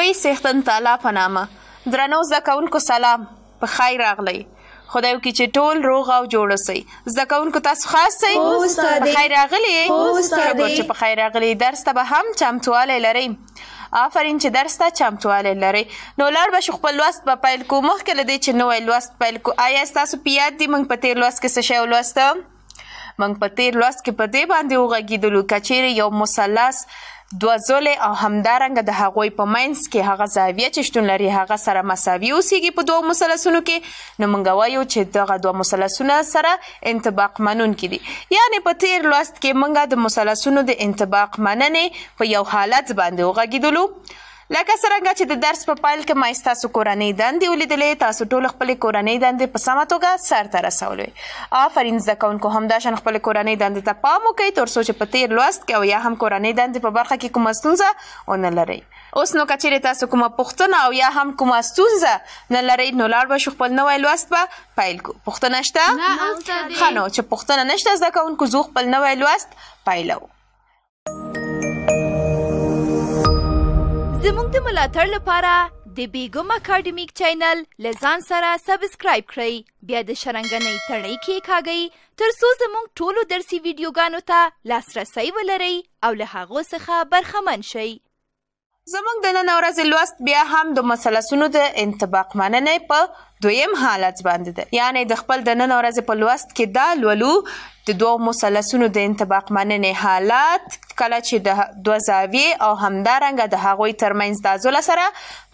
لوی سیختن تعالی په نامه درنو زکونکو سلام په خیر راغلی خدای وکړي چې ټول روغ او جوړ اوسئ زکونکو تاسو خاص سئ په خیر راغلی چې په خیر راغلی درس ته به هم چمتواله لرئ آفرین چې درس ته چمتواله لري نو لار به خپل لوست په پیل کو مخکې لدی چې نوې لوست پیل کو آیا تاسو پیاد دي موږ په تیر لوست کې څه شی ولوسته موږ په تیر لوست کې په دې باندې وغږیدلو کچېره یو مثلث دوه زولې او همدارنګه د هغوی په منځ کې هغه زاویه چې شتون لري هغه سره مساوي اوسیږي په دوه مثلثونو کې نو موږ وایو چې دغه دوه مثلثونه سره انطباق منونکي دي یعنی په تیر لوست کې موږ د مثلثونو د انطباق مننې په یو حالت باندې وغږیدلو لکه څنګه چې د درس په پا پایل کې ما تاسو کورنۍ دندې ولیدلې تاسو ټول خپل کورنۍ دندې په سمه توګه سرته رسولې آفرین زده کوونکو همداشان خپل کورنۍ دندې ته پام وکړئ تر څو چې په تیر لوست کې او یا هم کورنۍ دندې په برخه کې کومه ستونزه ونه لرئ اوس نو کچېره تاسو کومه پوښتنه او یا هم کومه ستونزه نه لرئ نو لار به شو خپل نوې لوست به پایل کو پوښتنه شته نه خنو چې پوښتنه نشته زده کوونکو زو خپل نوې لوست پایلو زموږ د ملاتړ لپاره د بیګم اکیډمیک چینل لزان سره سبسکرایب کړئ بیا د شرنګنۍ تړۍ کې کاږئ ترڅو زموږ ټولو درسي ویډیوګانو ته لاسرسی ولرئ او له هغو څخه برخمن شئ زموږ د نن ورځې لوست بیا هم د مثلثونو د انطباق مننې په دویم حالت باندې ده یعنی د خپل د نن ورځې په لوست کې دا لولو د دوه مثلثونو د انطباق مننې حالت کله چې د دوه زاویې او همدارنګه د هغوی ترمنځ د عضله سره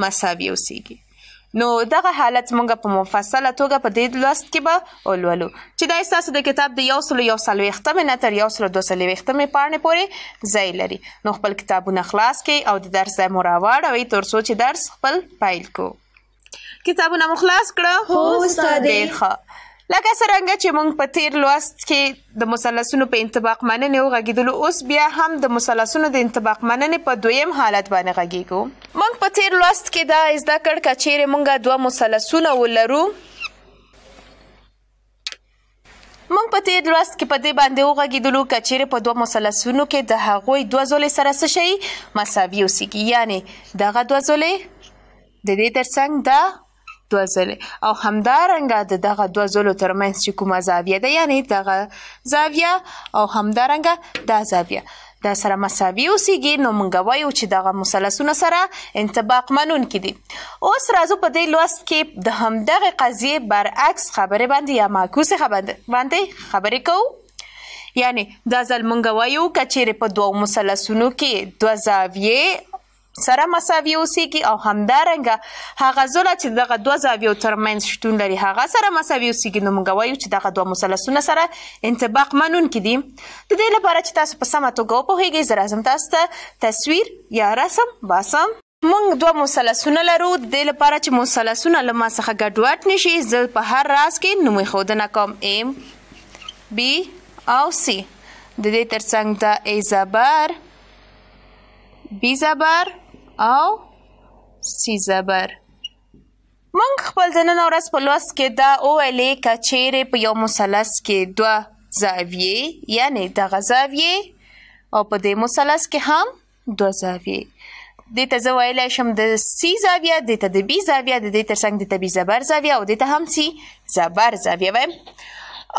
مساوي اوسیږي نو دغه حالت مونږ په مفصله توګه په دې لوست کې به ولولو چې دا اساس د کتاب د یو سل یو سل وختمه نه تر یو سل دو سل وختمه پاڼې پورې ځای لري نو خپل کتابونه خلاص کړئ او د درس ځای مو راوړ او تر څو چې درس خپل پایل کو کتابونه مو خلاص کړه هو استاد لکه څنګه چې مونږ په تیر لوست کې د مثلثونو په انطباق مننې وغږیدلو اوس بیا هم د مثلثونو د انطباق مننې په دویم حالت باندې غږیږو په تیر لوست کې دا زده کړ که چیرې مونږ دوه مثلثونه ولرو مونږ په تیر لوست کې په دې باندې وغږېدلو که چیرې په دوه مثلثونو کې د هغوی دوه ځولې سره څه شی مساوي اوسیږي یعنې دغه دوه ځولې د دې ترڅنګ دا دوه ځلې او همدارنګه د دغه دوه ځلو ترمنځ چې کومه زاویه ده یعنې دغه زاویه او همدارنګه دا زاویه د سره مساوي اوسېږي نو مونږ وایو چې دغه مثلثونه سره انطباق منونکي دي اوس راځو په دې لوست کې د همدغه قضیې برعکس خبرې باندې یا معکوسې خبرې باندې خبرې کوو یعنی دا ځل مونږ وایو کچېرې په دوو مثلثونو کې دوه زاویې سره مساوي اوسيږي او همدارنګه هغه زله چې دغه دوه زاویو ترمنځ شتون لري هغه سره مساوي اوسيږي نو موږ وایو چې دغه دوه مثلثونه سره انطباق منونکي دي د دې لپاره چې تاسو په سمه توګه وپوهیږئ زه راځم تاسو ته تصویر یا رسم باسم مونږ دوه مثلثونه لرو د دې لپاره چې مثلثونه له ما څخه ګډوډ نشي زه په هر راز کې نوم ښودنه کوم ام بی او سی د دې ترڅنګ د ای زبر بی زبر او سی زبر منګ خپل د نن ورځ په لوست کې دا اولی کچېرې په یو مثلث کې دوه زاویې یعنی د غزاویې او په دې مثلث کې هم دوه زاویې د ته زوایل شم د سی زاویه د ته د بی زاویه د دې ترڅنګ د ته بی زبر زاویه او د ته هم سی زبر زاویه وایم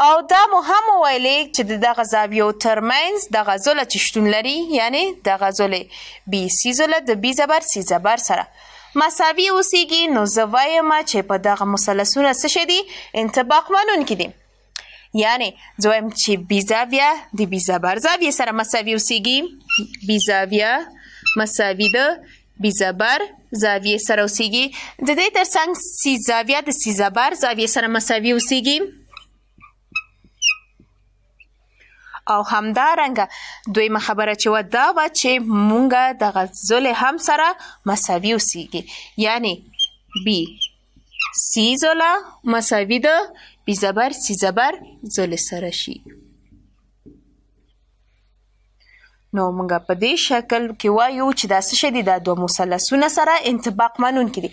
او دا مو هم ویلې چې د دغه زاویو ترمنځ د غزله چې شتون لري یعنی د غزله بي سي زله د بي زبر سي زبر سره مساوي اوسېږي نو زه وایم چې په دغه مثلثونه څه شي دي انطباق منونکي دي یعنی زویم چې بي زاویه د بي زبر زاویې سره مساوي اوسېږي بي زاویه مساوي ده بي زبر زاویې سره اوسېږي د دې ترڅنګ سي زاویه د سي زبر زاویې سره مساوي اوسېږي او همدارنګه دویمه خبره چې و دا و چې مونږه د غزل هم سره مساوي اوسیږي یعنی بی سی زله مساوي ده بی زبر سی زبر زله سره شي نو مونږ په دې شکل کې وایو چې دا څه شدي دا دوه مثلثونه سره انطباق منونکي دي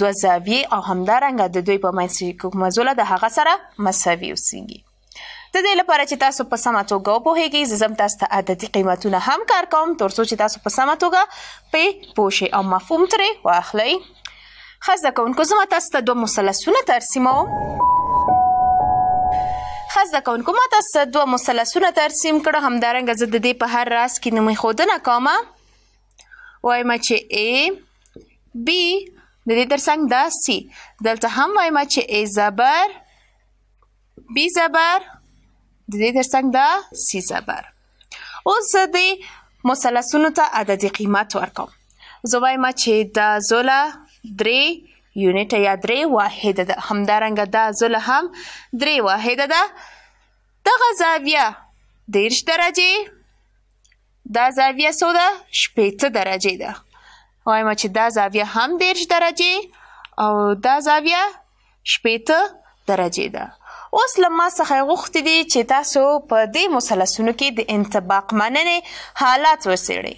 دوه زاویې او همدارنګه د دوی په منځ کې کومه زوله د هغه سره مساوي اوسیږي د دې لپاره چې تاسو په سمه توګه وپوهیږئ زه زم تاسو ته عادتي قیمتونه هم کار کوم ترڅو چې تاسو په سمه توګه پې پوه شئ او مفهوم ترې واخلئ ښه زده کوونکو زما تاسو ته دوه مثلثونه ترسیموم ښه زده کوونکو ما تاسو ته دوه مثلثونه ترسیم کړه همدارنګه زه د دې په هر راس کې نوم ایښودنه کومه وایم چې ا بی د دې ترڅنګ دا سی دلته هم وایم چې ا زبر بی زبر د دې ترڅنګ دا سي زبر اوس زه د مثلثونو ته عددي قیمت ورکوم زه وایم چې دا زوله درې یونټ یا درې واحد ده همدارنګه دا زله هم درې واحد ده دغه زاویه دیرش درجه دا زاویه څو ده شپېته درجه ده وایم چې دا زاویه هم دیرش درجه او دا زاویه شپېته درجه ده اوس لمه څخه غوښتي دي چې تاسو په دې مثلثونو کې د انطباق مننې حالات وڅېړئ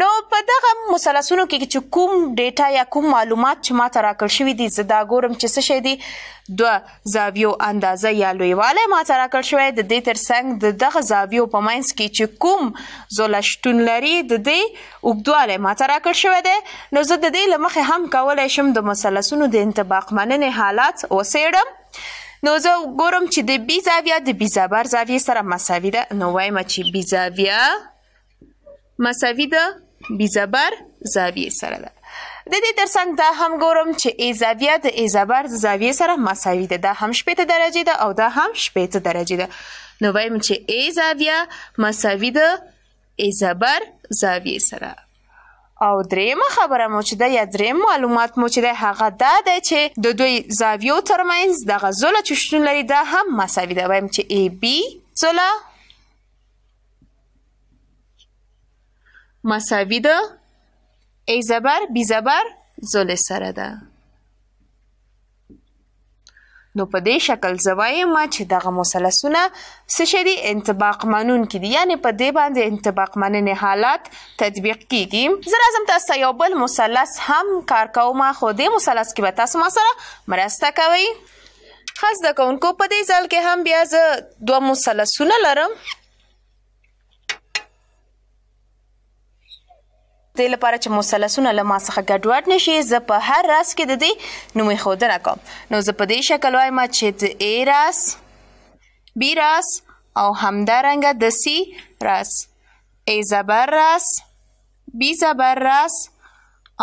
نو په دغه مثلثونو کې چې کوم ډیټا یا کوم معلومات چې ما ته راکړ شوي دي زه دا ګورم چې څه شی دي دوه زاویو اندازه یا لویوالی ما ته راکړ شوی د دې تر څنګ د دغه زاویو په منځ کې چې کوم زوله شتون لري د دې اوږدوالی ما ته راکړ شوی دی نو زه د دې له مخې هم کولی شم د مثلثونو د انطباق مننې حالات وڅېړم نو زه ګورم چې د بي زاویه د بي زبر زاویې سره مساوي ده نو وایم چې بي زاویه مساوي ده بي زبر زاویې سره ده د دې ترڅنګ دا هم ګورم چې ای زاویه د ای زبر زاویې سره مساوي ده دا هم شپېته درجې ده او دا هم شپېته درجې ده نو وایم چې ای زاویه مساوي ده ای زبر زاویې سره او درېمه خبره مو چې د دریم معلومات مو چې د هغه دا دی چې د دوی زاویو ترمنځ د غزوله چې شتون لري دا هم مساوي ده وایم چې ای بی زله مساوي ده ای زبر بی زبر زله سره ده نو په دې شکل زوایمه چې دغه مثلثونه سشری انطباق مانون کې دي یعنی په دې باندې انطباق ماننه حالات تطبیق کیږي زه راځم تاسو یو بل مثلث هم کار کوم خو دې مثلث کې به تاسو ما سره مرسته کوئ خاص د کونکو په دې ځل کې هم بیا زه دوه مثلثونه لرم د لپاره چې مثلثونه له ما څخه ګډوډ نشي زه په هر راس کې د دې نوم ښودنه کوم نو زه په دې شکل وایم چې د ا راس بی راس او همدارنګه د سی راس ای زبر راس بی زبر راس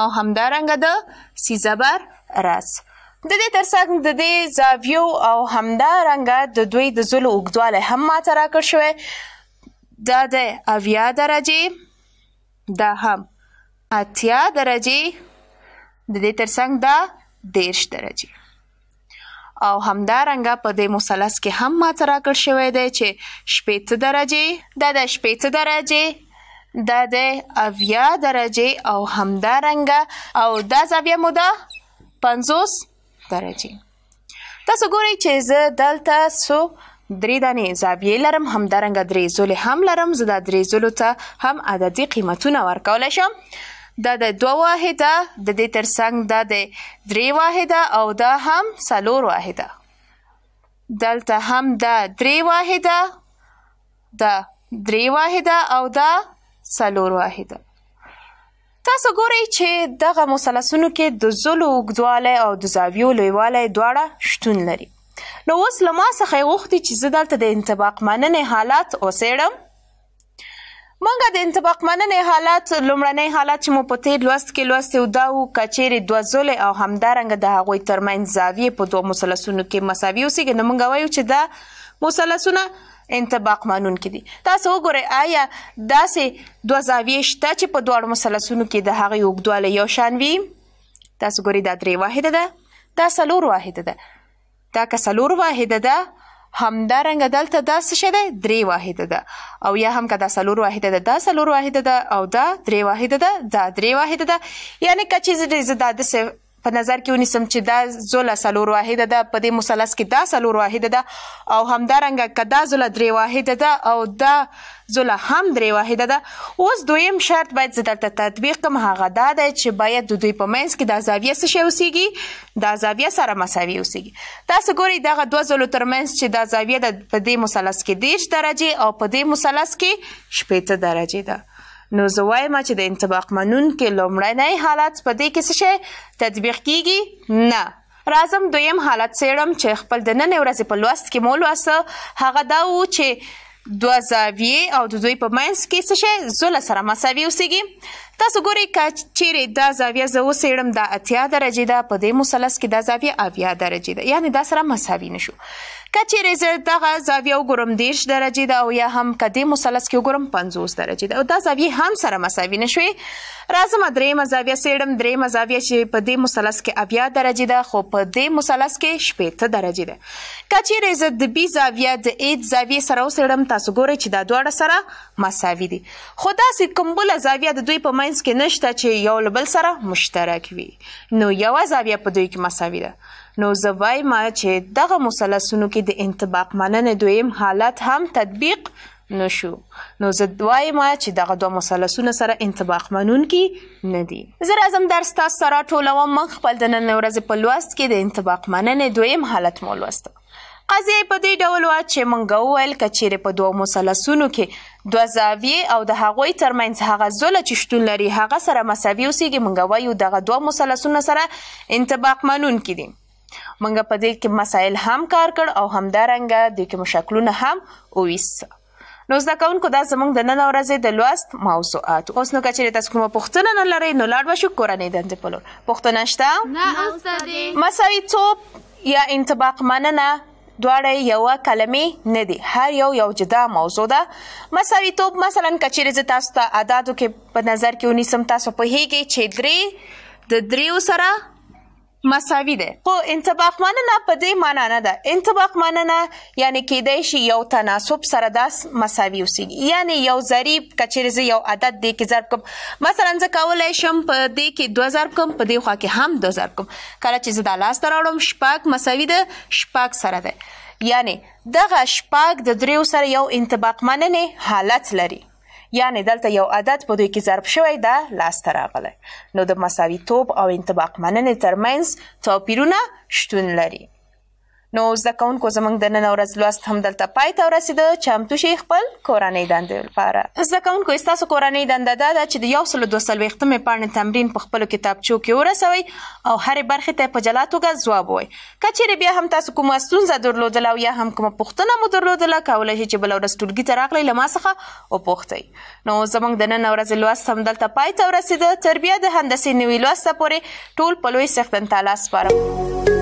او همدارنګه د سی زبر راس د دې ترڅنګ د دې زاویو او همدارنګه د دوی د زلو اوږدوالی هم ماته راکړ شوی دا د اویا درجې دا هم اتیا درجې د دې ترڅنګ دا دیرش درجې او همدارنګه په دې مثلث کې هم ماته راکړ شوی دی چې شپېته درجې دا د شپېته درجې دا د اویا درجې او همدارنګه او دا زاویه مو ده پنځوس درجې تاسو ګورئ چې زه دلته څو درې دانې زاویې لرم همدارنګه درې زولې هم لرم زه دا درې زولو ته هم عددي قیمتونه ورکولی شم دا د دوه واحده د دې ترڅنګ دا د درې واحده او دا هم څلور واحده دلته هم دا درې واحده دا درې واحده او دا څلور واحده تاسو ګورئ چې دغه مثلثونو کې د زلو اوږدوالی او د زاویو لویوالی دواړه شتون لري نو اوس له ما څخه یې غوښتي چې زه دلته د انطباق مننې حالات وڅېړم مونږه د انطباق مننې حالت لومړنی حالت چې مو په تیر لوست کې لوستیو دا و کچېرې دوه زولې او همدارنګه د هغوی ترمنځ زاویې په دوه مثلثونو کې مساوي اوسیږي نو مونږ وایو چې دا مثلثونه انطباق منون کې دي تاسو وګورئ آیا داسې دوه زاویې شته چې په دواړو مثلثونو کې د هغې اوږدوالی یو شان وي تاسو ګورئ دا درې واحده ده دا څلور واحده ده دا که څلور واحده ده همدارنګه دلته دا څه شی دی درې واحده ده او یا هم که دا څلور واحده ده دا څلور واحده ده او دا درې واحده ده دا درې واحده ده یعنی که چیز زه دا داسې په نظر کې ونیسم چې دا زوله سلور واحد ده په دې مثلث کې دا سلور واحد ده او همدارنګه کدا زوله درې واحد ده او دا زوله هم درې واحد ده اوس دویم شرط باید زه درته تطبیق کوم هغه دا ده چې باید د دوی په منځ کې دا زاویه څه شی اوسیږي دا زاویه سره مساوي اوسیږي تاسو ګورئ دغه دوه زولو ترمنځ چې دا زاویه ده په دې مثلث کې دېرش درجې او په دې مثلث کې شپېته درجې ده نو زه وایم چې د انطباق منونکي لومړنی حالت په دې کې څه شی تطبیق کیږي نه رازم دویم حالت سیړم چې خپل د نن ورځې په لوست کې مول واسه هغه دا و چې دوه زاویې او د دوی په منځ کې څه شی زله سره مساوي اوسیږي تاسو ګورئ که چیرې دا زاویه زه وڅېړم دا اتیا درجې ده په دې مثلث کې دا زاویه اویا درجې ده یعنې دا سره مساوي نشو کچېرې زه دغه زاویه وګورم 10 درجه ده او یا هم کدی مثلث کې وګورم 50 درجه ده او دا زاویه هم سره مساوي نشوي راځم درې مزاویه سیړم درې مزاویه چې په دې مثلث کې اویا درجه ده خو په دې مثلث کې شپېته درجه ده کچېرې زه د بي زاویه د 8 زاویه سره وسیړم تاسو ګورئ چې دا دواړه سره مساوي دي خو داسې کوم بل زاویه د دوی په منځ کې نشته چې یو بل سره مشترک وي نو یو زاویه په دوی کې مساوي ده نو زه وایم چې دغه مثلثونو کې د انطباق مننه دویم حالت هم تطبیق نشو نو زه وایم چې دغه دوه مثلثونه سره انطباق منونکي نه دي زه راځم درس تاسو سره ټولوم من خپل د نن ورځې په لوست کې د انطباق مننې دویم حالت مو لوسته قضیه په دې ډول وا چې مونږ وویل کچېره په دوه مثلثونو کې دوه زاویې او د هغوی ترمنځ هغه زله چې شتون لري هغه سره مساوي اوسیږي مونږ وایو دغه دوه مثلثونه سره انطباق منون کې دي مونږ په دې کې مسایل هم کار کړ او همدارنګه د کوم شکلونه هم اویس نو زده کوونکو دا زموږ د نن ورځې د لوست موضوعات اوس نو کچېرې تاسو کومه پوښتنه نه لرئ نو لاړ به شو کورنۍ دندې په لور پوښتنه شته نه استادې مساویتوب یا انطباق مننه دواړه یو کلمې نه دي هر یو یو جدا موضوع ده مساویتوب مثلا کچېرې ز تاسو ته اعدادو کې په نظر کې ونیسم تاسو په هیګي چې درې د دریو سره مساوي ده خو انطباق مننه په دې معنا نه ده انطباق مننه یعنی کېدای شي یو تناسب سره داس مساوي اوسیږي یعنی یو ضریب کچېر زه یو عدد دی کې ضرب کوم مثلا زه کولای شم په دې کې 2000 کوم په دې خوا کې هم 2000 کوم کله چې زه دا لاس راوړم شپږ مساوي ده شپږ سره ده یعنی دغه شپږ د دریو سره یو انطباق مننه حالت لري یعنی دلته یو عدد په دوی کې ضرب شوی ده لاسته راغلی نو د مساویتوب او انطباق مننې ترمنځ توپیرونه شتون لري نو زده کوونکو زموږ د نن ورځ لوست هم دلته پای ته ورسیده چمتو شئ خپل کورنۍ دندې لپاره زده کوونکو تاسو کورنۍ دنده دا ده چې د یو سل دوه سل وختمې پاڼې تمرین په خپل کتابچو کې ورسوي او هرې برخې ته په جلا توګه ځواب ووایي کچېرې بیا هم تاسو کومه ستونزه درلودله او یا هم کومه پوښتنه مو درلودله کولی شئ چې بل ورځ ټولګي ته راغلی له ما څخه وپوښتئ نو زموږ د نن ورځ لوست هم دلته پای ته ورسیده تر بیا د هندسې نوي لوست پورې ټول په لوی څښتن تعالی سپارم